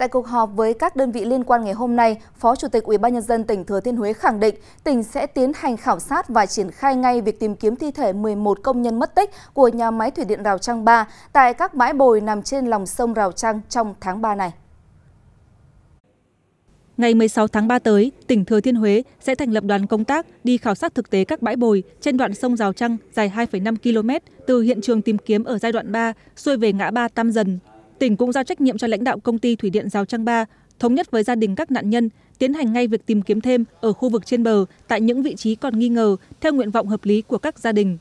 Tại cuộc họp với các đơn vị liên quan ngày hôm nay, Phó Chủ tịch UBND tỉnh Thừa Thiên Huế khẳng định tỉnh sẽ tiến hành khảo sát và triển khai ngay việc tìm kiếm thi thể 11 công nhân mất tích của nhà máy thủy điện Rào Trăng 3 tại các bãi bồi nằm trên lòng sông Rào Trăng trong tháng 3 này. Ngày 16 tháng 3 tới, tỉnh Thừa Thiên Huế sẽ thành lập đoàn công tác đi khảo sát thực tế các bãi bồi trên đoạn sông Rào Trăng dài 2,5 km từ hiện trường tìm kiếm ở giai đoạn 3 xuôi về ngã ba Tam Dần tỉnh cũng giao trách nhiệm cho lãnh đạo công ty thủy điện rào trăng ba thống nhất với gia đình các nạn nhân tiến hành ngay việc tìm kiếm thêm ở khu vực trên bờ tại những vị trí còn nghi ngờ theo nguyện vọng hợp lý của các gia đình